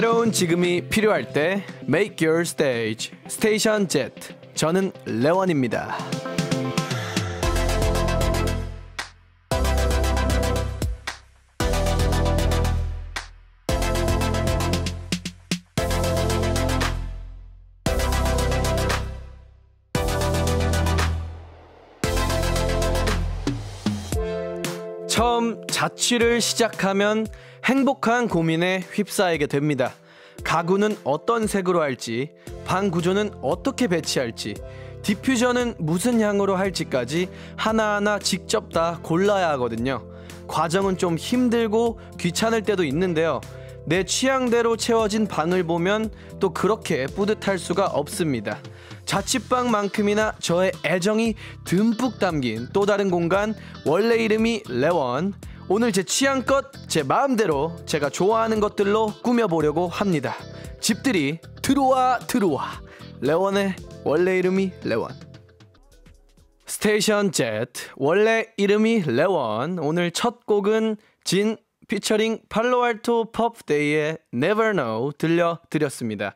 새로운 지금이 필요할 때 Make Your Stage 스테이션 Jet 저는 레원입니다. 처음 자취를 시작하면 행복한 고민에 휩싸이게 됩니다. 가구는 어떤 색으로 할지, 방 구조는 어떻게 배치할지, 디퓨저는 무슨 향으로 할지까지 하나하나 직접 다 골라야 하거든요. 과정은 좀 힘들고 귀찮을 때도 있는데요. 내 취향대로 채워진 방을 보면 또 그렇게 뿌듯할 수가 없습니다. 자취방만큼이나 저의 애정이 듬뿍 담긴 또 다른 공간, 원래 이름이 레원. 오늘 제 취향껏 제 마음대로 제가 좋아하는 것들로 꾸며보려고 합니다. 집들이 들어와 들어와 레원의 원래 이름이 레원 스테이션 젯 원래 이름이 레원 오늘 첫 곡은 진 피처링 팔로알토 펍데이의 Never Know 들려드렸습니다.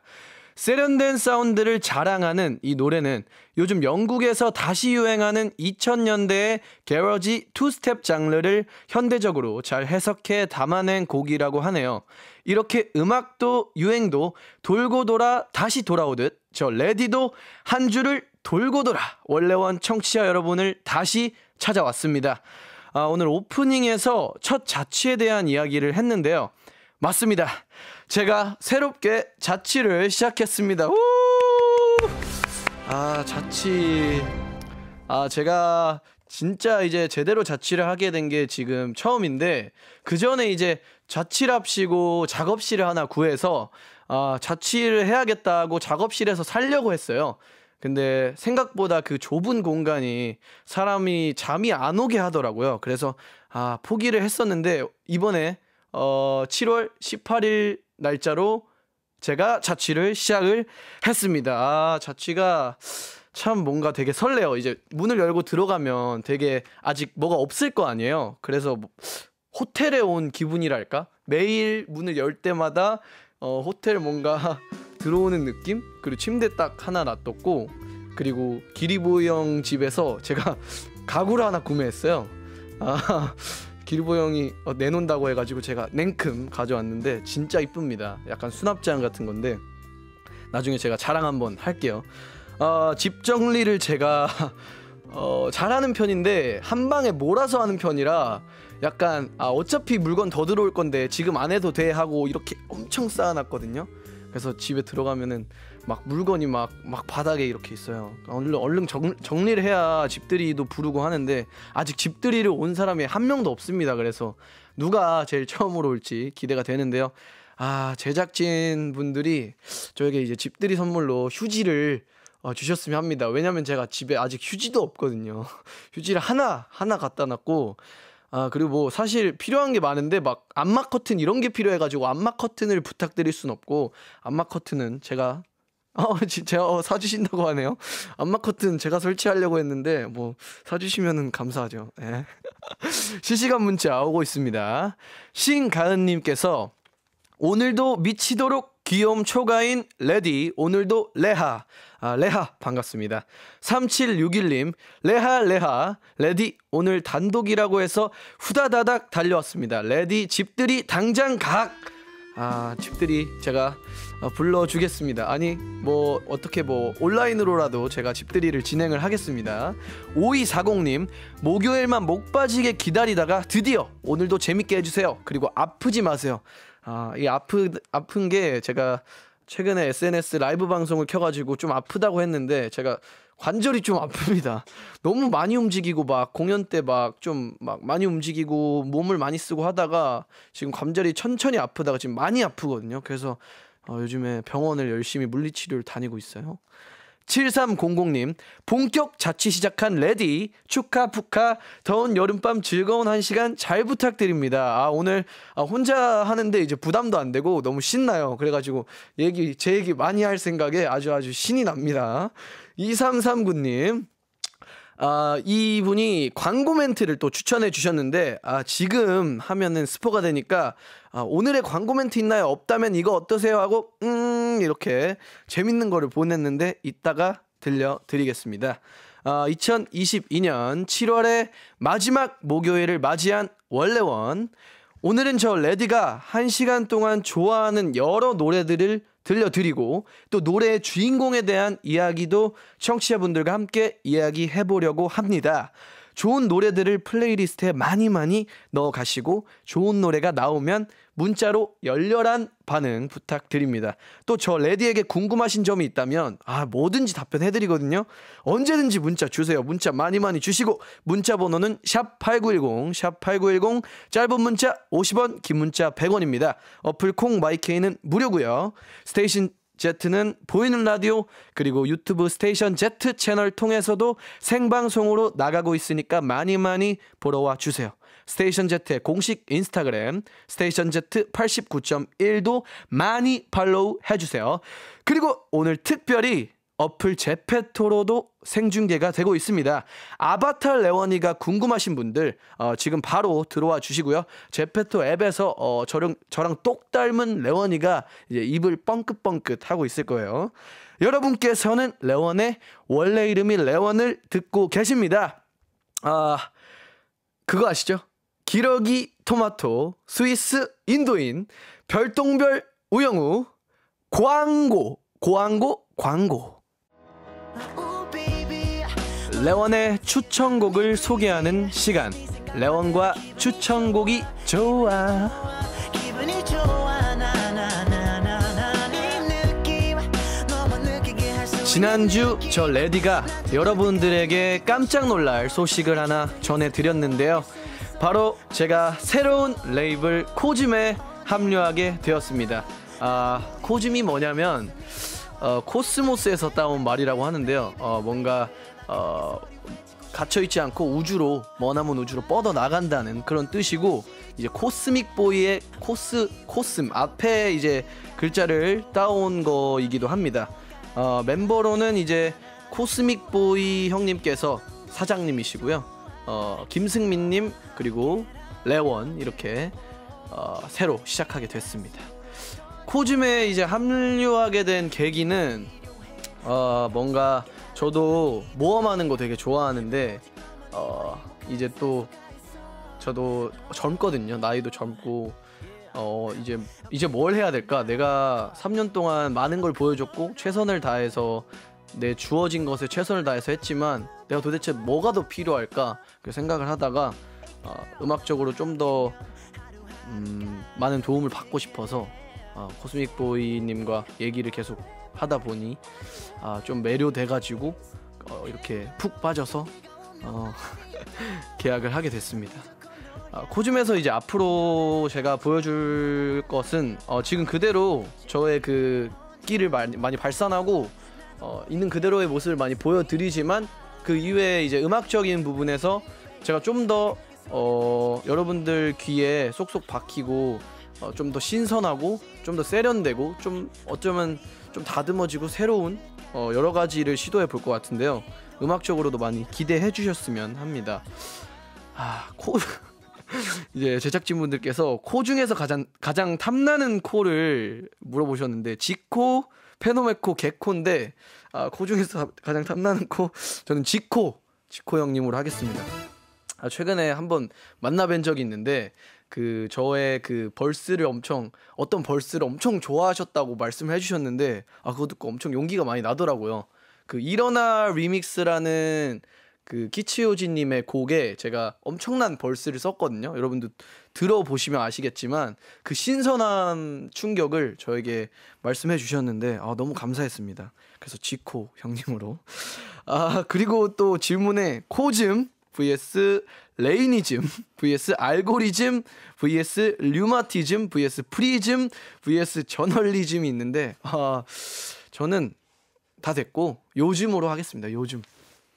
세련된 사운드를 자랑하는 이 노래는 요즘 영국에서 다시 유행하는 2000년대의 게러지 투스텝 장르를 현대적으로 잘 해석해 담아낸 곡이라고 하네요. 이렇게 음악도 유행도 돌고 돌아 다시 돌아오듯 저 레디도 한 주를 돌고 돌아 원래원 청취자 여러분을 다시 찾아왔습니다. 아, 오늘 오프닝에서 첫 자취에 대한 이야기를 했는데요. 맞습니다. 제가 새롭게 자취를 시작했습니다. 우! 아, 자취. 아, 제가 진짜 이제 제대로 자취를 하게 된 게 지금 처음인데, 그 전에 이제 자취랍시고 작업실을 하나 구해서, 아, 자취를 해야겠다고 작업실에서 살려고 했어요. 근데 생각보다 그 좁은 공간이 사람이 잠이 안 오게 하더라고요. 그래서 아, 포기를 했었는데 이번에 어 7월 18일 날짜로 제가 자취를 시작을 했습니다. 아, 자취가 참 뭔가 되게 설레요. 이제 문을 열고 들어가면 되게 아직 뭐가 없을 거 아니에요. 그래서 뭐 호텔에 온 기분이랄까? 매일 문을 열 때마다 어, 호텔 뭔가 들어오는 느낌? 그리고 침대 딱 하나 놔뒀고 그리고 기리보이 형 집에서 제가 가구를 하나 구매했어요. 아, 길보 형이 어, 내놓는다고 해가지고 제가 냉큼 가져왔는데 진짜 이쁩니다. 약간 수납장 같은 건데 나중에 제가 자랑 한번 할게요. 어, 집 정리를 제가 어, 잘하는 편인데 한 방에 몰아서 하는 편이라 약간 아, 어차피 물건 더 들어올 건데 지금 안 해도 돼 하고 이렇게 엄청 쌓아놨거든요. 그래서 집에 들어가면은 막 물건이 막 막 바닥에 이렇게 있어요. 얼른 얼른 정, 정리를 해야 집들이도 부르고 하는데 아직 집들이를 온 사람이 한 명도 없습니다. 그래서 누가 제일 처음으로 올지 기대가 되는데요. 아 제작진 분들이 저에게 이제 집들이 선물로 휴지를 어, 주셨으면 합니다. 왜냐면 제가 집에 아직 휴지도 없거든요. 휴지를 하나 하나 갖다 놨고 아 그리고 뭐 사실 필요한 게 많은데 막 암막 커튼 이런 게 필요해가지고 암막 커튼을 부탁드릴 순 없고 암막 커튼은 제가 어 제가 어, 사주신다고 하네요 암막 커튼 제가 설치하려고 했는데 뭐 사주시면은 감사하죠 예. 실시간 문자 오고 있습니다 신가은님께서 오늘도 미치도록 귀염 초가인 레디 오늘도 레하 아, 레하 반갑습니다. 3761님 레하 레하 레디 오늘 단독이라고 해서 후다다닥 달려왔습니다. 레디 집들이 당장 각. 아 집들이 제가 어, 불러주겠습니다. 아니 뭐 어떻게 뭐 온라인으로라도 제가 집들이를 진행을 하겠습니다. 5240님 목요일만 목 빠지게 기다리다가 드디어 오늘도 재밌게 해주세요. 그리고 아프지 마세요. 아 이 아프 아픈 게 제가 최근에 SNS 라이브 방송을 켜가지고 좀 아프다고 했는데 제가 관절이 좀 아픕니다. 너무 많이 움직이고 막 공연 때 막 좀막 막 많이 움직이고 몸을 많이 쓰고 하다가 지금 관절이 천천히 아프다가 지금 많이 아프거든요. 그래서 어, 요즘에 병원을 열심히 물리치료를 다니고 있어요. 7300님, 본격 자취 시작한 레디, 축하, 푸카, 더운 여름밤 즐거운 한 시간 잘 부탁드립니다. 아, 오늘 아, 혼자 하는데 이제 부담도 안 되고 너무 신나요. 그래가지고 얘기, 제 얘기 많이 할 생각에 아주 아주 신이 납니다. 2339님, 아, 이분이 광고 멘트를 또 추천해 주셨는데, 아, 지금 하면은 스포가 되니까 아, 오늘의 광고 멘트 있나요? 없다면 이거 어떠세요? 하고 음 이렇게 재밌는 거를 보냈는데 이따가 들려드리겠습니다. 어, 2022년 7월의 마지막 목요일을 맞이한 원래원. 오늘은 저 레디가 한시간 동안 좋아하는 여러 노래들을 들려드리고 또 노래의 주인공에 대한 이야기도 청취자분들과 함께 이야기해 보려고 합니다. 좋은 노래들을 플레이리스트에 많이 많이 넣어 가시고 좋은 노래가 나오면 문자로 열렬한 반응 부탁드립니다. 또 저 레디에게 궁금하신 점이 있다면 아 뭐든지 답변해드리거든요. 언제든지 문자 주세요. 문자 많이 많이 주시고 문자 번호는 샵 #8910 샵 #8910 짧은 문자 50원, 긴 문자 100원입니다. 어플 콩 마이케이는 무료고요. 스테이션 제트는 보이는 라디오 그리고 유튜브 스테이션 제트 채널 통해서도 생방송으로 나가고 있으니까 많이 많이 보러 와 주세요. 스테이션 제트의 공식 인스타그램 스테이션 제트 89.1도 많이 팔로우 해주세요. 그리고 오늘 특별히 어플 제페토로도 생중계가 되고 있습니다. 아바타 레원이가 궁금하신 분들 어, 지금 바로 들어와 주시고요. 제페토 앱에서 어, 저랑, 저랑 똑 닮은 레원이가 이제 입을 뻥긋뻥긋 하고 있을 거예요. 여러분께서는 레원의 원래 이름이 레원을 듣고 계십니다. 아 그거 아시죠? 기러기 토마토, 스위스 인도인, 별똥별 우영우, 광고, 고안고 광고. 레원의 추천곡을 소개하는 시간. 레원과 추천곡이 좋아. 지난주 저 레디가 여러분들에게 깜짝 놀랄 소식을 하나 전해드렸는데요. 바로 제가 새로운 레이블 코짐에 합류하게 되었습니다. 아, 코즘이 뭐냐면 어, 코스모스에서 따온 말이라고 하는데요. 어, 뭔가 어, 갇혀있지 않고 우주로 머나먼 우주로 뻗어 나간다는 그런 뜻이고 이제 코스믹 보이의 코스 코슴 앞에 이제 글자를 따온 거이기도 합니다. 어, 멤버로는 이제 코스믹 보이 형님께서 사장님이시고요. 어, 김승민님 그리고 레원 이렇게 어, 새로 시작하게 됐습니다. 코즘에 이제 합류하게 된 계기는 어, 뭔가 저도 모험하는 거 되게 좋아하는데 어, 이제 또 저도 젊거든요. 나이도 젊고 어, 이제 이제 뭘 해야 될까? 내가 3년 동안 많은 걸 보여줬고 최선을 다해서 내 주어진 것에 최선을 다해서 했지만 내가 도대체 뭐가 더 필요할까 생각을 하다가 어, 음악적으로 좀더 음, 많은 도움을 받고 싶어서 어, 코스믹 보이님과 얘기를 계속 하다 보니 아, 좀 매료돼가지고 어, 이렇게 푹 빠져서 어, 계약을 하게 됐습니다. 아, 코즘에서 이제 앞으로 제가 보여줄 것은 어, 지금 그대로 저의 그 끼를 많 많이 발산하고 어, 있는 그대로의 모습을 많이 보여드리지만 그이후에 이제 음악적인 부분에서 제가 좀 더 어, 여러분들 귀에 쏙쏙 박히고 어, 좀더 신선하고 좀 더 세련되고 좀 어쩌면 좀 다듬어지고 새로운 어, 여러 가지를 시도해 볼 것 같은데요. 음악적으로도 많이 기대해 주셨으면 합니다. 아, 코 이제 제작진분들께서 코 중에서 가장 가장 탐나는 코를 물어보셨는데 지코 페노메코 개코인데 아, 코 그 중에서 가장 탐나는 코 저는 지코 지코 형님으로 하겠습니다. 아, 최근에 한번 만나뵌 적이 있는데 그 저의 그 벌스를 엄청 어떤 벌스를 엄청 좋아하셨다고 말씀해 주셨는데 아 그거 듣고 엄청 용기가 많이 나더라고요. 그 일어나 리믹스라는 그키치오지님의 곡에 제가 엄청난 벌스를 썼거든요. 여러분도 들어보시면 아시겠지만 그 신선한 충격을 저에게 말씀해 주셨는데 아, 너무 감사했습니다. 그래서 지코 형님으로 아 그리고 또 질문에 코즘 vs 레이니즘 vs 알고리즘 vs 류마티즘 vs 프리즘 vs 저널리즘이 있는데 아 저는 다 됐고 요즘으로 하겠습니다. 요즘.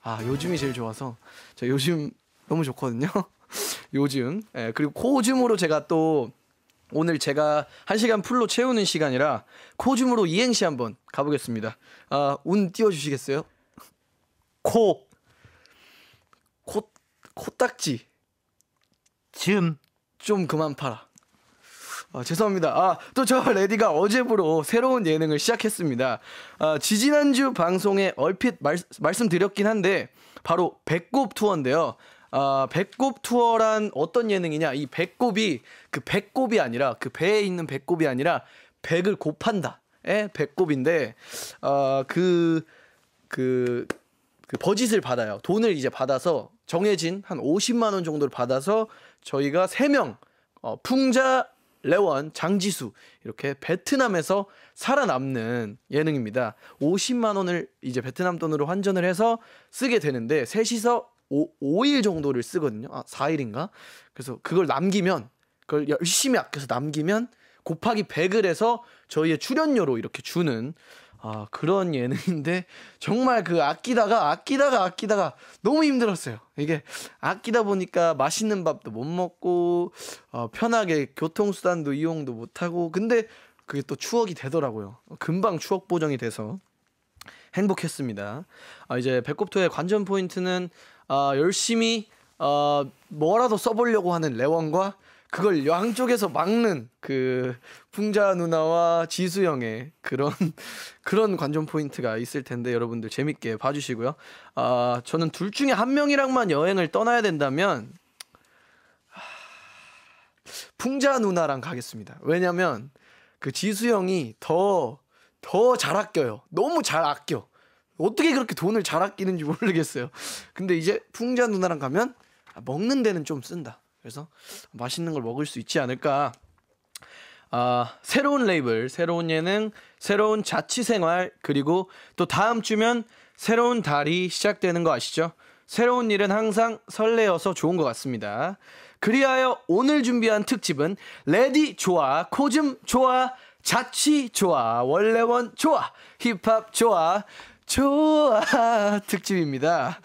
아 요즘이 제일 좋아서 저 요즘 너무 좋거든요. 요즘 예, 그리고 코즘으로 제가 또 오늘 제가 한 시간 풀로 채우는 시간이라 코즘으로 이행시 한번 가보겠습니다. 아, 운 띄워주시겠어요? 코, 코, 코딱지. 즘. 좀 그만 팔아. 아, 죄송합니다. 아, 또저 레디가 어제부로 새로운 예능을 시작했습니다. 아, 지지난주 방송에 얼핏 말, 말씀드렸긴 한데, 바로 배꼽 투어인데요. 아, 배꼽 투어란 어떤 예능이냐? 이 배꼽이 그 배꼽이 아니라 그 배에 있는 배꼽이 아니라 백을 곱한다. 에 예? 배꼽인데 아, 그, 그, 그 버짓을 받아요. 돈을 이제 받아서 정해진 한 50만 원 정도를 받아서 저희가 3명 어, 풍자 레원, 장지수 이렇게 베트남에서 살아남는 예능입니다. 50만 원을 이제 베트남 돈으로 환전을 해서 쓰게 되는데 셋이서 5, 일 정도를 쓰거든요. 아, 4일인가? 그래서 그걸 남기면 그걸 열심히 아껴서 남기면 곱하기 100을 해서 저희의 출연료로 이렇게 주는 아, 그런 예능인데 정말 그 아끼다가 아끼다가 아끼다가 너무 힘들었어요. 이게 아끼다 보니까 맛있는 밥도 못 먹고 어, 편하게 교통수단도 이용도 못 하고 근데 그게 또 추억이 되더라고요. 금방 추억 보정이 돼서 행복했습니다. 아, 이제 배꼽토의 관전 포인트는 아, 열심히 어, 뭐라도 써보려고 하는 레원과 그걸 양쪽에서 막는 그 풍자 누나와 지수 형의 그런 그런 관전 포인트가 있을 텐데 여러분들 재밌게 봐주시고요. 아 저는 둘 중에 한 명이랑만 여행을 떠나야 된다면 풍자 누나랑 가겠습니다. 왜냐면 그 지수 형이 더 더 잘 아껴요. 너무 잘 아껴. 어떻게 그렇게 돈을 잘 아끼는지 모르겠어요. 근데 이제 풍자 누나랑 가면 아, 먹는 데는 좀 쓴다. 그래서 맛있는 걸 먹을 수 있지 않을까. 아, 새로운 레이블, 새로운 예능, 새로운 자취 생활, 그리고 또 다음 주면 새로운 달이 시작되는 거 아시죠? 새로운 일은 항상 설레어서 좋은 것 같습니다. 그리하여 오늘 준비한 특집은 레디 좋아, 코즘 좋아, 자취 좋아, 원래원 좋아, 힙합 좋아, 좋아 특집입니다.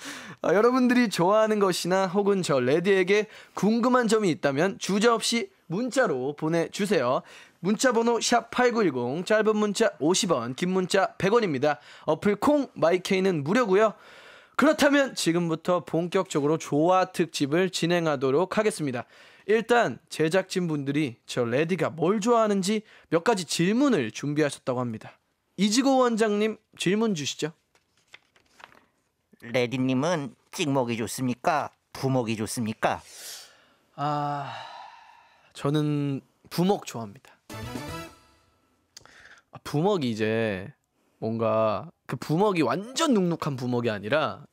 어, 여러분들이 좋아하는 것이나 혹은 저 레디에게 궁금한 점이 있다면 주저 없이 문자로 보내주세요. 문자 번호 샵8910 짧은 문자 50원 긴 문자 100원입니다. 어플 콩 마이케이는 무료고요. 그렇다면 지금부터 본격적으로 조화 특집을 진행하도록 하겠습니다. 일단 제작진 분들이 저 레디가 뭘 좋아하는지 몇 가지 질문을 준비하셨다고 합니다. 이지고 원장님 질문 주시죠. 레디님은 찍먹이 좋습니까? 부먹이 좋습니까? 아 저는 부먹 좋아합니다. 아, 부먹이 이제 뭔가 그 부먹이 완전 눅눅한 부먹이 아니라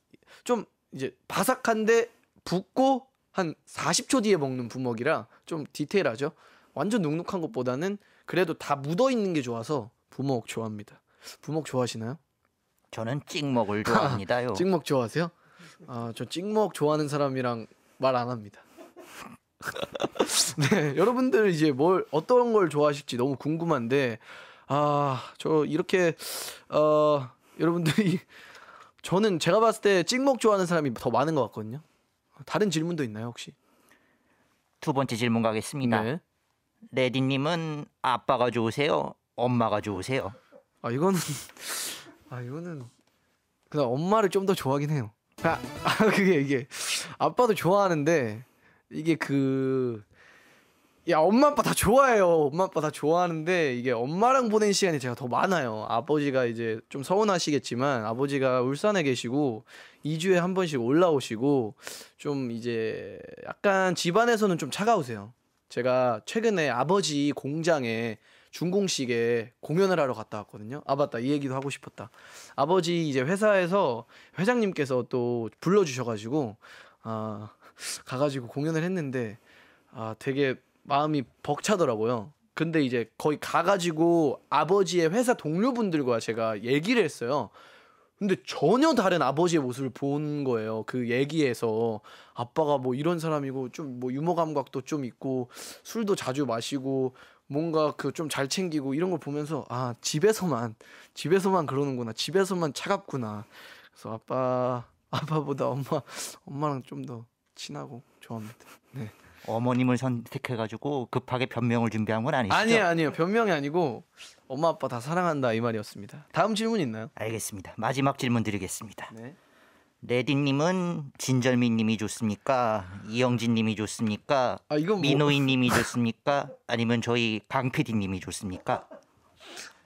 좀 이제 바삭한데 붓고 한 40초 뒤에 먹는 부먹이라 좀 디테일하죠. 완전 눅눅한 것보다는 그래도 다 묻어 있는 게 좋아서 부먹 좋아합니다. 부먹 좋아하시나요? 저는 찍먹을 좋아합니다요. 찍먹 좋아하세요? 아, 저 찍먹 좋아하는 사람이랑 말 안 합니다. 네, 여러분들 이제 뭘 어떤 걸 좋아하실지 너무 궁금한데 아, 저 이렇게 어, 여러분들이 저는 제가 봤을 때 찍먹 좋아하는 사람이 더 많은 것 같거든요. 다른 질문도 있나요, 혹시? 두 번째 질문 가겠습니다. 네. 레디 님은 아빠가 좋으세요? 엄마가 좋으세요? 아, 이거는 아 이거는 그냥 엄마를 좀 더 좋아하긴 해요. 아, 아 그게 이게 아빠도 좋아하는데 이게 그 야, 엄마 아빠 다 좋아해요. 엄마 아빠 다 좋아하는데 이게 엄마랑 보낸 시간이 제가 더 많아요. 아버지가 이제 좀 서운하시겠지만 아버지가 울산에 계시고 2주에 한 번씩 올라오시고 좀 이제 약간 집안에서는 좀 차가우세요. 제가 최근에 아버지 공장에 준공식에 공연을 하러 갔다 왔거든요. 아 맞다 이 얘기도 하고 싶었다. 아버지 이제 회사에서 회장님께서 또 불러주셔가지고 아 가가지고 공연을 했는데 아 되게 마음이 벅차더라고요. 근데 이제 거의 가가지고 아버지의 회사 동료분들과 제가 얘기를 했어요. 근데 전혀 다른 아버지의 모습을 본 거예요. 그 얘기에서 아빠가 뭐 이런 사람이고 좀 뭐 유머 감각도 좀 있고 술도 자주 마시고 뭔가 그 좀 잘 챙기고 이런 걸 보면서 아 집에서만 집에서만 그러는구나 집에서만 차갑구나 그래서 아빠 아빠보다 엄마 엄마랑 좀 더 친하고 좋아합니다. 네. 어머님을 선택해가지고 급하게 변명을 준비한 건아니죠 아니에요, 아니에요. 변명이 아니고 엄마 아빠 다 사랑한다 이 말이었습니다. 다음 질문 있나요? 알겠습니다. 마지막 질문 드리겠습니다. 네. 레디님은 진절미님이 좋습니까? 이영진님이 좋습니까? 아, 뭐... 민호인님이 좋습니까? 아니면 저희 강피디님이 좋습니까?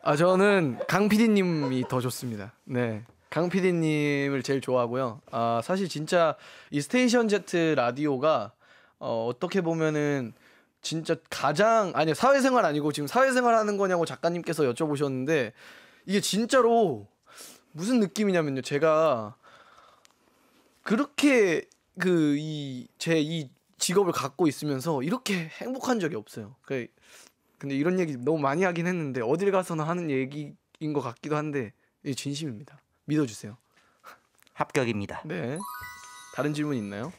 아 저는 강피디님이더 좋습니다. 네, 강피디님을 제일 좋아하고요. 아 사실 진짜 이 스테이션 제트 라디오가 어, 어떻게 보면은 진짜 가장 아니 사회생활 아니고 지금 사회생활 하는 거냐고 작가님께서 여쭤보셨는데 이게 진짜로 무슨 느낌이냐면요. 제가 그렇게 그 이 제 이 직업을 갖고 있으면서 이렇게 행복한 적이 없어요. 그 근데 이런 얘기 너무 많이 하긴 했는데 어딜 가서나 하는 얘기인 것 같기도 한데 이 진심입니다. 믿어주세요. 합격입니다. 네. 다른 질문 있나요?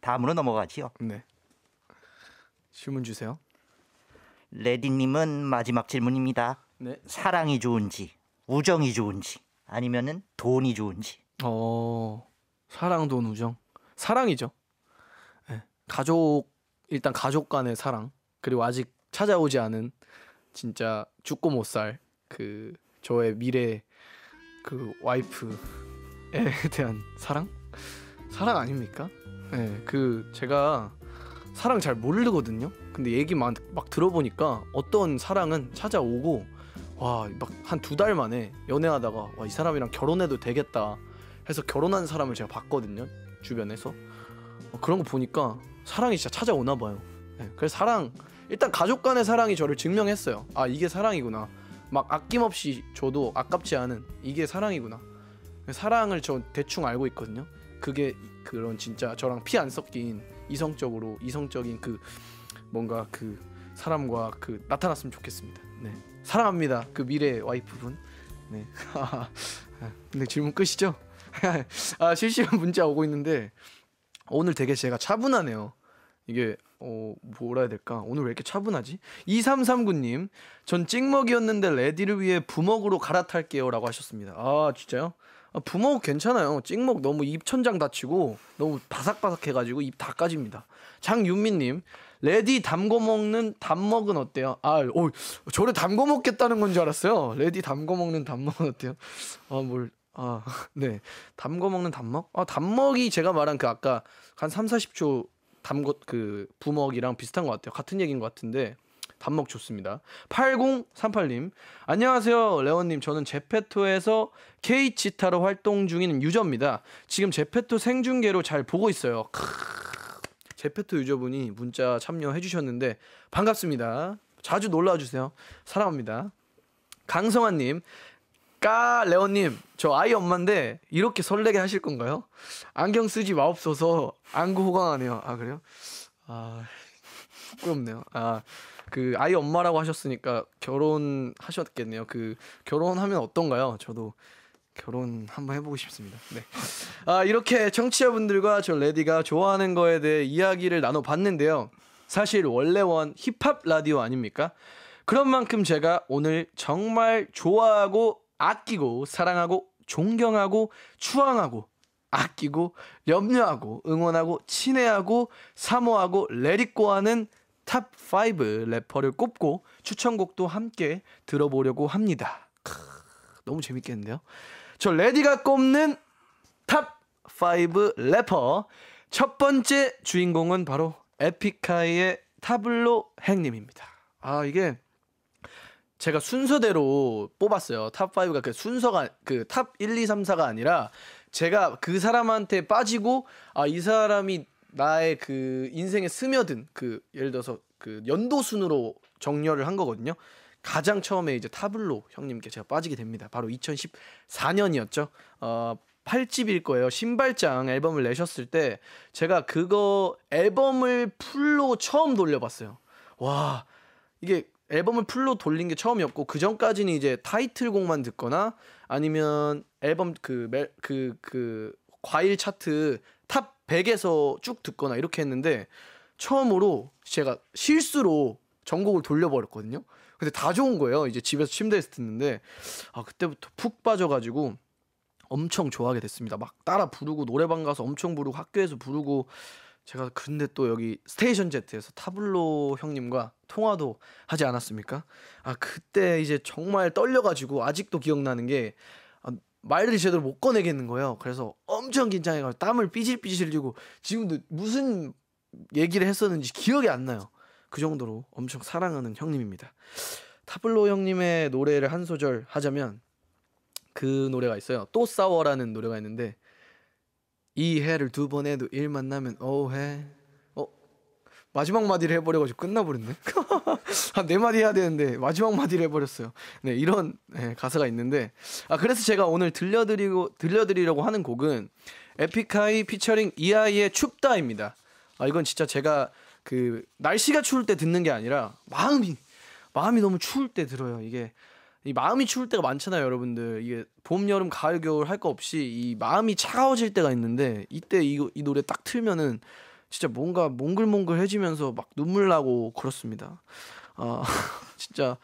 다음으로 넘어가지요. 네. 질문 주세요. 레디님은 마지막 질문입니다. 네. 사랑이 좋은지, 우정이 좋은지, 아니면은 돈이 좋은지. 어. 사랑, 돈, 우정. 사랑이죠. 네. 가족, 일단 가족 간의 사랑. 그리고 아직 찾아오지 않은 진짜 죽고 못 살 그 저의 미래 그 와이프에 대한 사랑? 사랑 아닙니까? 예, 네, 그 제가 사랑 잘 모르거든요. 근데 얘기만 막 들어보니까 어떤 사랑은 찾아오고 와 막 한 두 달 만에 연애하다가 와 이 사람이랑 결혼해도 되겠다 해서 결혼한 사람을 제가 봤거든요 주변에서 어, 그런 거 보니까 사랑이 진짜 찾아오나 봐요 네, 그래서 사랑 일단 가족 간의 사랑이 저를 증명했어요 아 이게 사랑이구나 막 아낌없이 줘도 아깝지 않은 이게 사랑이구나 사랑을 저 대충 알고 있거든요 그게 그런 진짜 저랑 피 안 섞인 이성적으로 이성적인 그 뭔가 그 사람과 그 나타났으면 좋겠습니다 네 사랑합니다 그 미래 와이프분 네 근데 네, 질문 끝이죠 아, 실시간 문자 오고 있는데 오늘 되게 제가 차분하네요. 이게 어 뭐라 해야 될까? 오늘 왜 이렇게 차분하지? 2339님, 전 찍먹이었는데 레디를 위해 부먹으로 갈아탈게요라고 하셨습니다. 아 진짜요? 아, 부먹 괜찮아요. 찍먹 너무 입 천장 다치고 너무 바삭바삭해가지고 입 다 까집니다. 장윤미님, 레디 담궈 먹는 담먹은 어때요? 아, 오, 저를 담궈 먹겠다는 건 줄 알았어요. 레디 담궈 먹는 담먹은 어때요? 아, 뭘 아, 네. 담궈 먹는 단먹? 아, 단먹이 제가 말한 그 아까 한 3, 40초 담궈 그 부먹이랑 비슷한 것 같아요. 같은 얘기인 것 같은데. 단먹 좋습니다. 8038님. 안녕하세요. 레온님. 저는 제페토에서 K치타로 활동 중인 유저입니다. 지금 제페토 생중계로 잘 보고 있어요. 크... 제페토 유저분이 문자 참여해주셨는데 반갑습니다. 자주 놀러와 주세요. 사랑합니다. 강성환님, 까레오님 저 아이 엄마인데 이렇게 설레게 하실 건가요? 안경 쓰지 마옵소서 안구 호강하네요. 아 그래요? 아 부끄럽네요. 아 그 아이 엄마라고 하셨으니까 결혼하셨겠네요. 그 결혼하면 어떤가요? 저도 결혼 한번 해보고 싶습니다. 네. 아 이렇게 청취자분들과 저 레디가 좋아하는 거에 대해 이야기를 나눠봤는데요. 사실 원래원 힙합 라디오 아닙니까? 그런 만큼 제가 오늘 정말 좋아하고 아끼고 사랑하고 존경하고 추앙하고 아끼고 염려하고 응원하고 친애하고 사모하고 레리꼬하는 탑 5 래퍼를 꼽고 추천곡도 함께 들어보려고 합니다. 크, 너무 재밌겠는데요? 저 레디가 꼽는 탑 5 래퍼 첫 번째 주인공은 바로 에픽하이의 타블로 행님입니다. 아, 이게 제가 순서대로 뽑았어요. 탑 5가 그 순서가 그 탑 1, 2, 3, 4가 아니라 제가 그 사람한테 빠지고 아 이 사람이 나의 그 인생에 스며든 그 예를 들어서 그 연도 순으로 정렬을 한 거거든요. 가장 처음에 이제 타블로 형님께 제가 빠지게 됩니다. 바로 2014년이었죠. 어 8집일 거예요. 신발장 앨범을 내셨을 때 제가 그거 앨범을 풀로 처음 돌려봤어요. 와, 이게 앨범을 풀로 돌린 게 처음이었고 그 전까지는 이제 타이틀곡만 듣거나 아니면 앨범 그그그 그, 그 과일 차트 탑 100에서 쭉 듣거나 이렇게 했는데 처음으로 제가 실수로 전곡을 돌려버렸거든요. 근데 다 좋은 거예요. 이제 집에서 침대에서 듣는데 아 그때부터 푹 빠져가지고 엄청 좋아하게 됐습니다. 막 따라 부르고 노래방 가서 엄청 부르고 학교에서 부르고 제가 근데 또 여기 스테이션 제트에서 타블로 형님과 통화도 하지 않았습니까? 아 그때 이제 정말 떨려가지고 아직도 기억나는 게 아, 말들이 제대로 못 꺼내겠는 거예요. 그래서 엄청 긴장해가지고 땀을 삐질삐질 흘리고 지금도 무슨 얘기를 했었는지 기억이 안 나요. 그 정도로 엄청 사랑하는 형님입니다. 타블로 형님의 노래를 한 소절 하자면 그 노래가 있어요. 또 싸워라는 노래가 있는데 이 해를 두 번 해도 일 만나면 오해. 어 마지막 마디를 해버려가지고 끝나버렸네. 한네 아, 마디 해야 되는데 마지막 마디를 해버렸어요. 네 이런 네, 가사가 있는데 아 그래서 제가 오늘 들려드리고 들려드리려고 하는 곡은 에픽하이 피처링 이하이의 춥다입니다. 아 이건 진짜 제가 그 날씨가 추울 때 듣는 게 아니라 마음이 마음이 너무 추울 때 들어요. 이게 이 마음이 추울 때가 많잖아요, 여러분들. 이게 봄, 여름, 가을, 겨울 할 거 없이 이 마음이 차가워질 때가 있는데 이때 이, 이 노래 딱 틀면은 진짜 뭔가 몽글몽글해지면서 막 눈물 나고 그렇습니다. 아, 진짜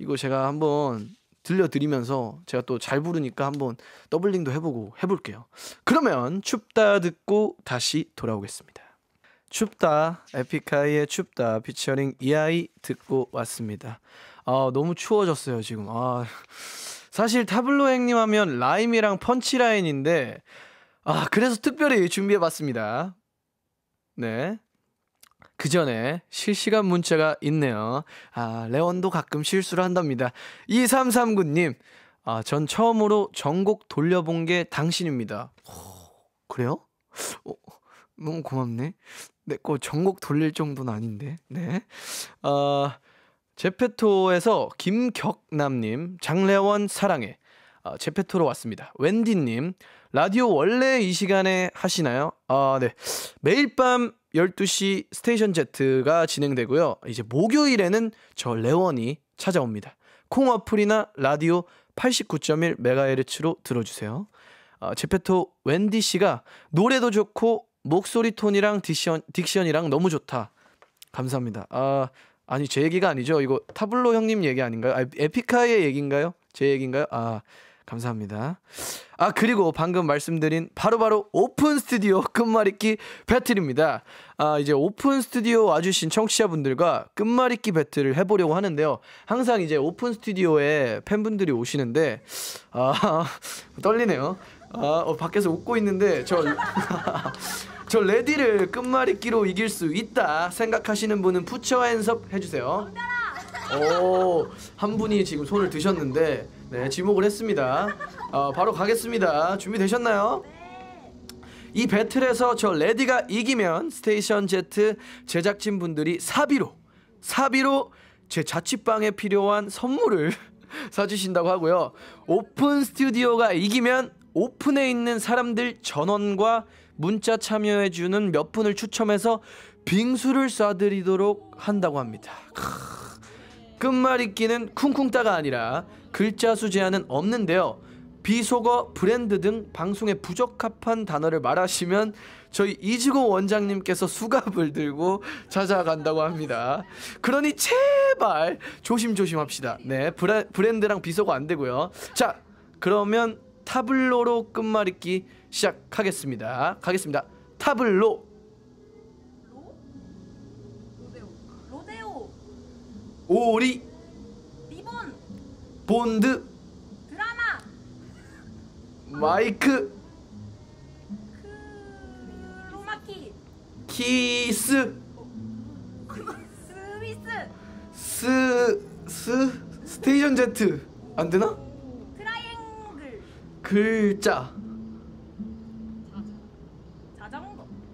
이거 제가 한번 들려드리면서 제가 또 잘 부르니까 한번 더블링도 해보고 해볼게요. 그러면 춥다 듣고 다시 돌아오겠습니다. 춥다 에픽하이의 춥다 피처링 이아이 듣고 왔습니다. 아, 너무 추워졌어요, 지금. 아. 사실 타블로 행님 하면 라임이랑 펀치라인인데 아, 그래서 특별히 준비해 봤습니다. 네. 그 전에 실시간 문자가 있네요. 아, 레온도 가끔 실수를 한답니다. 2339님, 아, 전 처음으로 전곡 돌려본 게 당신입니다. 오, 어, 그래요? 오, 어, 너무 고맙네. 내거 네, 전곡 돌릴 정도는 아닌데. 네. 어, 제페토에서 김격남님, 장래원 사랑해. 어, 제페토로 왔습니다. 웬디님, 라디오 원래 이 시간에 하시나요? 아, 네. 매일 밤 12시 스테이션 제트가 진행되고요. 이제 목요일에는 저 레원이 찾아옵니다. 콩 어플이나 라디오 89.1MHz로 들어주세요. 어, 제페토 웬디 씨가 노래도 좋고 목소리 톤이랑 딕션, 딕션이랑 너무 좋다. 감사합니다. 아, 아니 제 얘기가 아니죠. 이거 타블로 형님 얘기 아닌가요? 아, 에픽하의 얘기인가요? 제 얘기인가요? 아 감사합니다. 아 그리고 방금 말씀드린 바로바로 바로 오픈 스튜디오 끝말잇기 배틀입니다. 아 이제 오픈 스튜디오 와주신 청취자분들과 끝말잇기 배틀을 해보려고 하는데요. 항상 이제 오픈 스튜디오에 팬분들이 오시는데 아 떨리네요. 아 어, 밖에서 웃고 있는데 저 저 레디를 끝말잇기로 이길 수 있다 생각하시는 분은 부처 앤섭 해주세요. 오, 한 분이 지금 손을 드셨는데 네, 지목을 했습니다. 어, 바로 가겠습니다. 준비되셨나요? 이 배틀에서 저 레디가 이기면 스테이션 제트 제작진 분들이 사비로 사비로 제 자취방에 필요한 선물을 사주신다고 하고요. 오픈 스튜디오가 이기면 오픈에 있는 사람들 전원과 문자 참여해주는 몇 분을 추첨해서 빙수를 쏴드리도록 한다고 합니다. 크... 끝말잇기는 쿵쿵따가 아니라 글자 수 제한은 없는데요. 비속어, 브랜드 등 방송에 부적합한 단어를 말하시면 저희 이지고 원장님께서 수갑을 들고 찾아간다고 합니다. 그러니 제발 조심조심 합시다. 네, 브랜드랑 비속어 안 되고요. 자, 그러면 타블로로 끝말잇기 시작하겠습니다. 가겠습니다. 타블로. 로? 로데오. 로데오. 오리. 리본. 본드. 드라마. 마이크. 그... 로마키. 키스. 스위스. 스. 스. 스테이션 제트. 안 되나? 트라이앵글. 글자.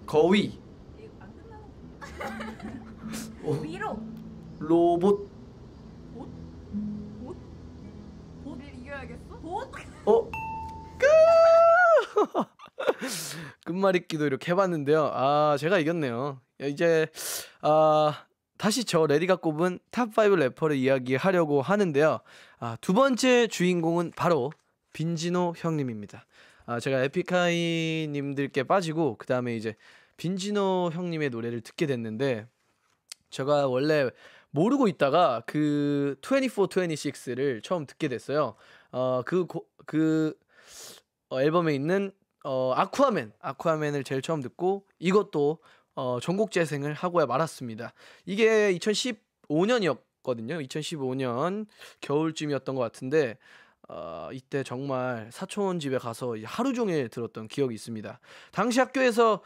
거위 어? 어, 위로 로봇 어? 끝말잇기도 이렇게 해봤는데요 아 제가 이겼네요 이제 아 다시 저 레디가 꼽은 탑5 래퍼를 이야기하려고 하는데요 아, 두 번째 주인공은 바로 빈지노 형님입니다 아, 제가 에픽하이 님들께 빠지고 그 다음에 이제 빈지노 형님의 노래를 듣게 됐는데 제가 원래 모르고 있다가 그 24, 26를 처음 듣게 됐어요. 어, 그, 고, 그 어, 앨범에 있는 어, 아쿠아맨, 아쿠아맨을 제일 처음 듣고 이것도 어, 전곡 재생을 하고야 말았습니다. 이게 2015년이었거든요. 2015년 겨울쯤이었던 것 같은데 어, 이때 정말 사촌 집에 가서 하루 종일 들었던 기억이 있습니다. 당시 학교에서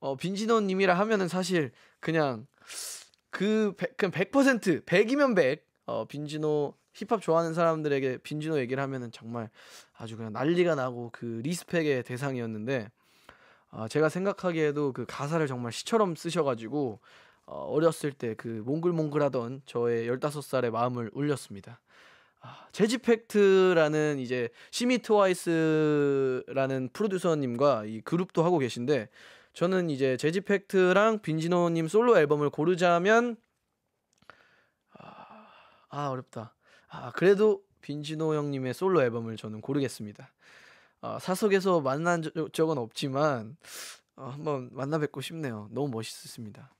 어, 빈지노님이라 하면은 사실 그냥 그 100, 그냥 100% 100이면 100 어, 빈지노 힙합 좋아하는 사람들에게 빈지노 얘기를 하면은 정말 아주 그냥 난리가 나고 그 리스펙의 대상이었는데 어, 제가 생각하기에도 그 가사를 정말 시처럼 쓰셔가지고 어, 어렸을 때 그 몽글몽글하던 저의 15살의 마음을 울렸습니다. 아, 재즈 팩트라는 이제 시미 트와이스라는 프로듀서님과 이 그룹도 하고 계신데 저는 이제 재즈 팩트랑 빈지노님 솔로 앨범을 고르자면 아아 아, 어렵다. 아 그래도 빈지노 형님의 솔로 앨범을 저는 고르겠습니다. 아, 사석에서 만난 적은 없지만 어, 한번 만나 뵙고 싶네요. 너무 멋있었습니다.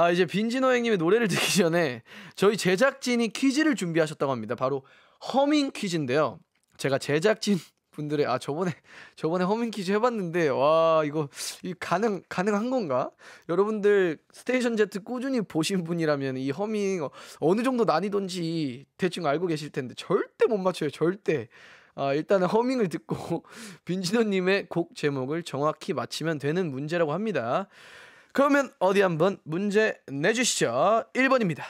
아, 이제 빈지노 형님의 노래를 듣기 전에 저희 제작진이 퀴즈를 준비하셨다고 합니다. 바로 허밍 퀴즈인데요. 제가 제작진 분들의 아 저번에 저번에 허밍 퀴즈 해봤는데 와 이거 이 가능 가능한 건가? 여러분들 스테이션 제트 꾸준히 보신 분이라면 이 허밍 어느 정도 난이도인지 대충 알고 계실 텐데 절대 못 맞춰요 절대. 아 일단은 허밍을 듣고 빈지노님의 곡 제목을 정확히 맞히면 되는 문제라고 합니다. 그러면 어디 한번 문제 내주시죠. 1번입니다.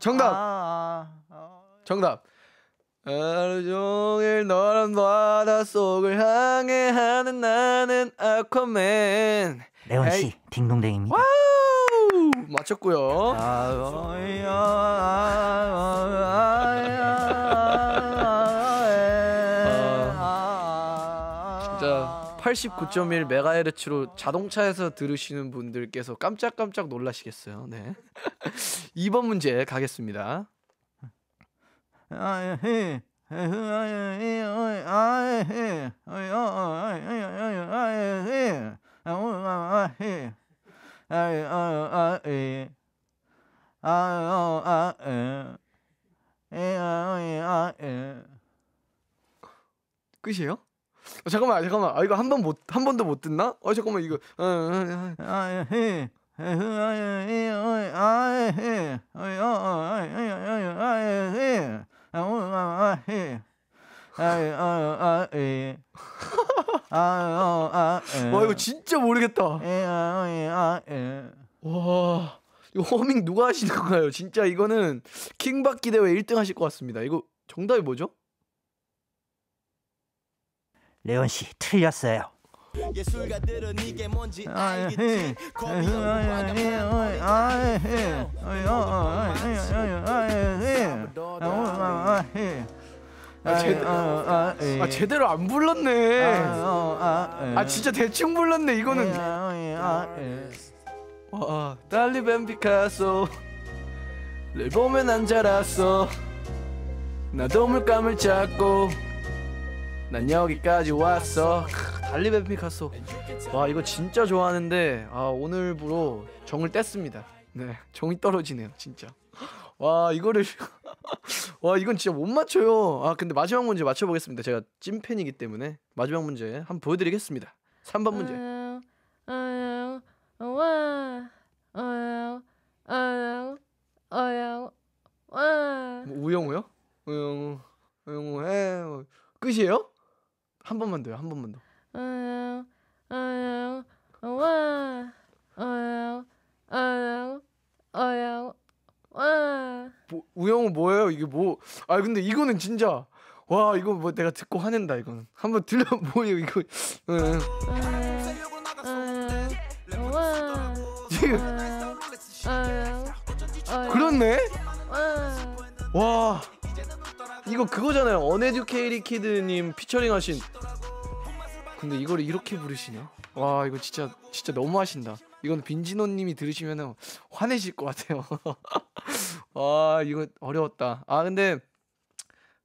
정답. 정답. 하루 종일 너란 바다 속을 향해 하는 나는 아쿠아맨. 레원 씨, 딩동댕입니다. 마쳤고요. 89.1 아, 메가헤르츠로 자동차에서 들으시는 분들께서 깜짝깜짝 놀라시겠어요. 네. 2번 문제 가겠습니다. 끝이에요? 어, 잠깐만 잠깐만 아 이거 한 번 못 한 번도 못 듣나? 어 잠깐만 이거 어, 어, 어, 아와 이거 진짜 모르겠다. 와 이거 허밍 누가 하시는 건가요? 진짜 이거는 킹받기 대회 1등 하실 것 같습니다. 이거 정답이 뭐죠? 레온 씨 틀렸어요. 예술가들은 이게 뭔지 알겠지 아, 아, 제대, 아, 아, 아, 예. 아, 제대로 안 불렀네. 아, 어, 예. 진짜 대충 불렀네 이거는. 예, 와 달리 뱀 피카소 를 보면 안 자랐어 나도 물감을 찾고 난 여기까지 왔어 달리 뱀 피카소 와 이거 진짜 좋아하는데 아 오늘부로 정을 뗐습니다 네 정이 떨어지네요 진짜 와 이거를 와 이건 진짜 못 맞춰요. 아 근데 마지막 문제 맞춰보겠습니다. 제가 찐팬이기 때문에 마지막 문제 한번 보여드리겠습니다. 3번 문제. 우영우요? 우영우 우영우 해 끝이에요? 한 번만 더요. 한 번만 더. 우영우 우영우 우영우 우영우 뭐, 우영우 뭐예요? 이게 뭐? 아 근데 이거는 진짜 와 이거 뭐 내가 듣고 화낸다 이거는 한번 들려 뭐예요 이거? 응. 지금 그렇네. 와 이거 그거잖아요. 어네듀케이리 키드님 피처링하신. 근데 이걸 이렇게 부르시냐? 와 이거 진짜 진짜 너무 하신다. 이건 빈지노님이 들으시면 화내실 것 같아요. 아, 이거 어려웠다. 아, 근데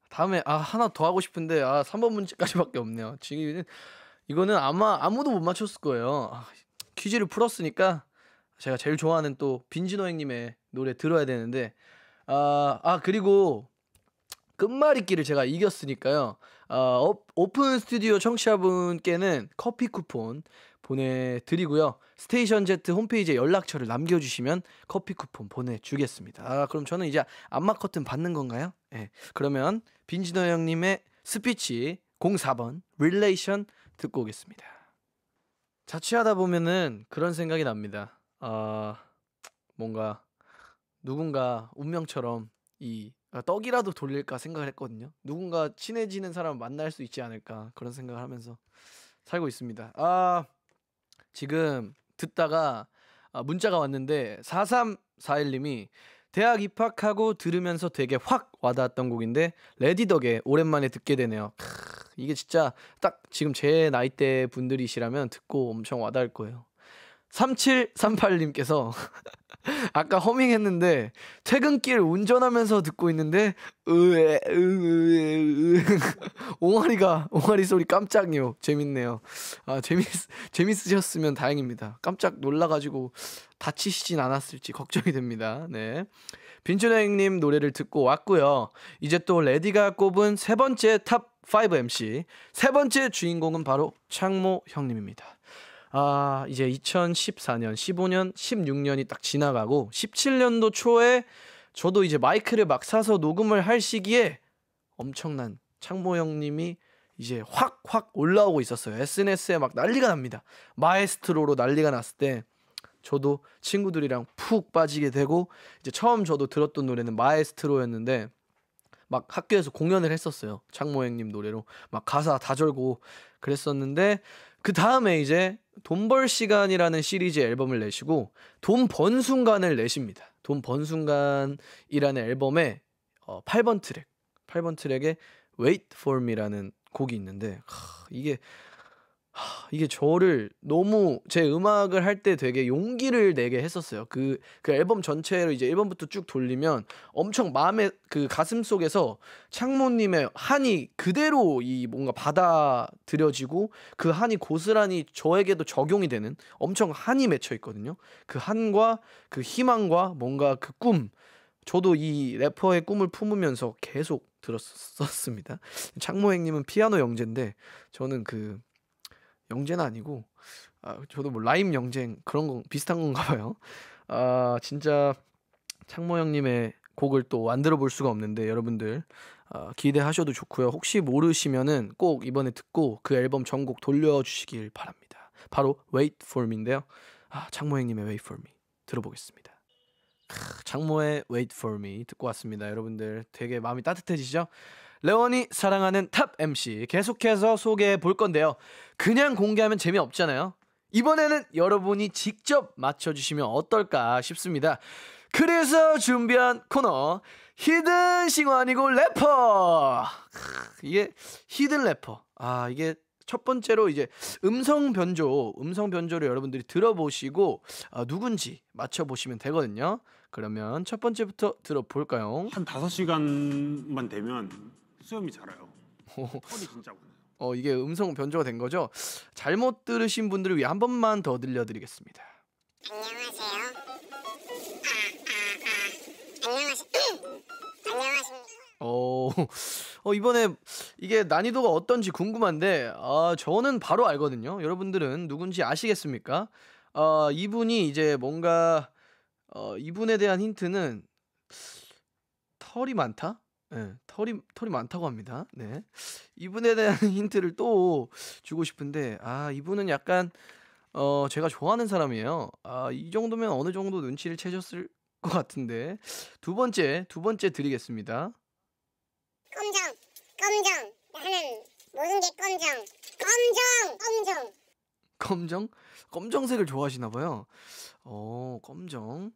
다음에 아, 하나 더 하고 싶은데 아, 3번 문제까지밖에 없네요. 지금 이거는 아마 아무도 못 맞췄을 거예요. 아, 퀴즈를 풀었으니까 제가 제일 좋아하는 또 빈지노 형님의 노래 들어야 되는데 아, 아 그리고 끝말잇기를 제가 이겼으니까요. 아, 어, 오픈 스튜디오 청취자분께는 커피 쿠폰 보내드리고요. 스테이션 제트 홈페이지에 연락처를 남겨주시면 커피 쿠폰 보내주겠습니다. 아, 그럼 저는 이제 안마 커튼 받는 건가요? 예. 네. 그러면 빈지노 형님의 스피치 04번 릴레이션 듣고 오겠습니다. 자취하다 보면은 그런 생각이 납니다. 아, 뭔가 누군가 운명처럼 이 아, 떡이라도 돌릴까 생각을 했거든요. 누군가 친해지는 사람 만날 수 있지 않을까 그런 생각을 하면서 살고 있습니다. 아, 지금 듣다가 아, 문자가 왔는데 4341님이 대학 입학하고 들으면서 되게 확 와닿았던 곡인데 레디덕에 오랜만에 듣게 되네요. 크, 이게 진짜 딱 지금 제 나이대 분들이시라면 듣고 엄청 와닿을 거예요. 3738님께서 아까 허밍했는데 퇴근길 운전하면서 듣고 있는데 으에 으에 옹알이가 옹알이 소리 깜짝이요 재밌네요 아 재밌 재밌으셨으면 다행입니다 깜짝 놀라가지고 다치시진 않았을지 걱정이 됩니다 네 빈준행님 노래를 듣고 왔고요 이제 또 레디가 꼽은 세 번째 탑 5 MC 세 번째 주인공은 바로 창모 형님입니다 아, 이제 2014년, 15년, 16년이 딱 지나가고 17년도 초에 저도 이제 마이크를 막 사서 녹음을 할 시기에 엄청난 창모 형님이 이제 확확 올라오고 있었어요. SNS에 막 난리가 납니다. 마에스트로로 난리가 났을 때 저도 친구들이랑 푹 빠지게 되고 이제 처음 저도 들었던 노래는 마에스트로였는데 막 학교에서 공연을 했었어요. 창모 형님 노래로 막 가사 다 절고 그랬었는데 그 다음에 이제 돈벌 시간이라는 시리즈 앨범을 내시고 돈 번 순간을 내십니다. 돈 번 순간이라는 앨범에 어, 8번 트랙, 8번 트랙에 Wait for me라는 곡이 있는데 하, 이게 이게 저를 너무 제 음악을 할 때 되게 용기를 내게 했었어요. 그, 그 앨범 전체를 이제 1번부터 쭉 돌리면 엄청 마음의 그 가슴 속에서 창모님의 한이 그대로 이 뭔가 받아들여지고 그 한이 고스란히 저에게도 적용이 되는 엄청 한이 맺혀 있거든요. 그 한과 그 희망과 뭔가 그 꿈. 저도 이 래퍼의 꿈을 품으면서 계속 들었었습니다. 창모 형님은 피아노 영재인데 저는 그 영재는 아니고 아, 저도 뭐 라임 영쟁 그런 거 비슷한 건가 봐요. 아 진짜 창모 형님의 곡을 또 만들어 볼 수가 없는데 여러분들 어, 기대하셔도 좋고요. 혹시 모르시면은 꼭 이번에 듣고 그 앨범 전곡 돌려주시길 바랍니다. 바로 Wait For Me인데요. 아, 장모 형님의 Wait For Me 들어보겠습니다. 크, 장모의 Wait For Me 듣고 왔습니다. 여러분들 되게 마음이 따뜻해지죠? 레원이 사랑하는 탑 MC 계속해서 소개해 볼 건데요. 그냥 공개하면 재미없잖아요. 이번에는 여러분이 직접 맞춰주시면 어떨까 싶습니다. 그래서 준비한 코너 히든 싱어 아니고 래퍼 이게 히든 래퍼 아 이게 첫 번째로 이제 음성 변조 음성 변조를 여러분들이 들어보시고 아, 누군지 맞춰보시면 되거든요 그러면 첫 번째부터 들어볼까요 한 5시간만 되면 수염이 자라요. 털이 진짜 어 이게 음성 변조가 된 거죠? 잘못 들으신 분들을 위해 한 번만 더 들려드리겠습니다. 안녕하세요. 아, 아, 아. 안녕하세요. 안녕하십니까. 어, 어, 이번에 이게 난이도가 어떤지 궁금한데 아 저는 바로 알거든요. 여러분들은 누군지 아시겠습니까? 어, 이분이 이제 뭔가 어, 이분에 대한 힌트는 털이 많다? 네, 털이 털이 많다고 합니다. 네. 이분에 대한 힌트를 또 주고 싶은데 아, 이분은 약간 어, 제가 좋아하는 사람이에요. 아, 이 정도면 어느 정도 눈치를 채셨을 것 같은데. 두 번째, 두 번째 드리겠습니다. 검정, 검정. 나는 모든 게 검정. 검정, 검정. 검정? 검정색을 좋아하시나 봐요. 어, 검정.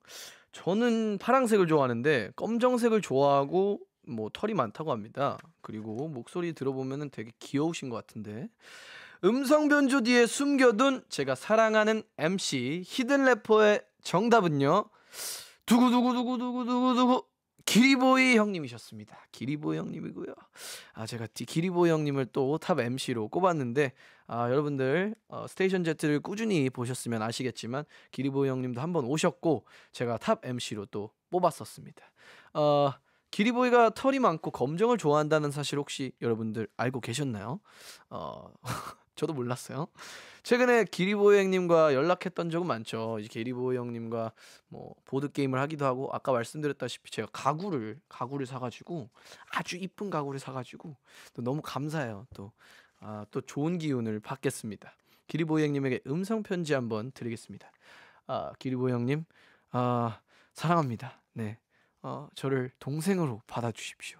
저는 파랑색을 좋아하는데 검정색을 좋아하고 뭐 털이 많다고 합니다. 그리고 목소리 들어보면 되게 귀여우신 것 같은데 음성 변조 뒤에 숨겨둔 제가 사랑하는 MC 히든 래퍼의 정답은요. 두구두구두구두구두구두구 기리보이 형님이셨습니다. 기리보이 형님이고요. 아 제가 기리보이 형님을 또 탑 MC로 꼽았는데 아 여러분들 어, 스테이션 제트를 꾸준히 보셨으면 아시겠지만 기리보이 형님도 한번 오셨고 제가 탑 MC로 또 뽑았었습니다. 어 기리보이가 털이 많고 검정을 좋아한다는 사실 혹시 여러분들 알고 계셨나요? 어, 저도 몰랐어요. 최근에 기리보이 형님과 연락했던 적은 많죠. 이제 기리보이 형님과 뭐 보드 게임을 하기도 하고 아까 말씀드렸다시피 제가 가구를 가구를 사가지고 아주 이쁜 가구를 사가지고 또 너무 감사해요. 또또 아, 좋은 기운을 받겠습니다. 기리보이 형님에게 음성 편지 한번 드리겠습니다. 아 기리보이 형님, 아 사랑합니다. 네 어, 저를 동생으로 받아주십시오.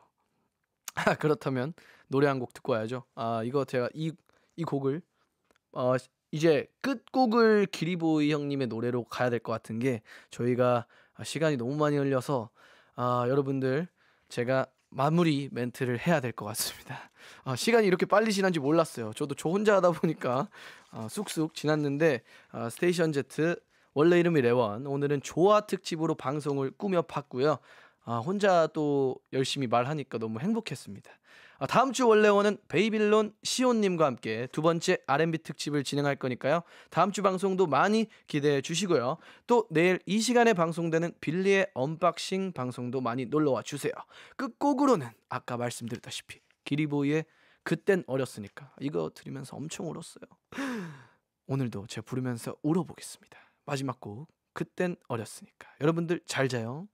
그렇다면 노래 한 곡 듣고 와야죠. 아 이거 제가 이 이 곡을 어, 이제 끝곡을 기리보이 형님의 노래로 가야 될 것 같은 게 저희가 아, 시간이 너무 많이 흘려서 아 여러분들 제가 마무리 멘트를 해야 될 것 같습니다. 아, 시간이 이렇게 빨리 지난지 몰랐어요. 저도 저 혼자 하다 보니까 아, 쑥쑥 지났는데 아, 스테이션 제트 원래 이름이 레원. 오늘은 조화 특집으로 방송을 꾸며 봤고요. 아, 혼자 또 열심히 말하니까 너무 행복했습니다. 아, 다음 주 원래원은 베이빌론 시온님과 함께 두 번째 R&B 특집을 진행할 거니까요. 다음 주 방송도 많이 기대해 주시고요. 또 내일 이 시간에 방송되는 빌리의 언박싱 방송도 많이 놀러와 주세요. 끝곡으로는 아까 말씀드렸다시피 기리보이의 그땐 어렸으니까 이거 들으면서 엄청 울었어요. 오늘도 제 부르면서 울어보겠습니다. 마지막 곡 그땐 어렸으니까 여러분들 잘 자요.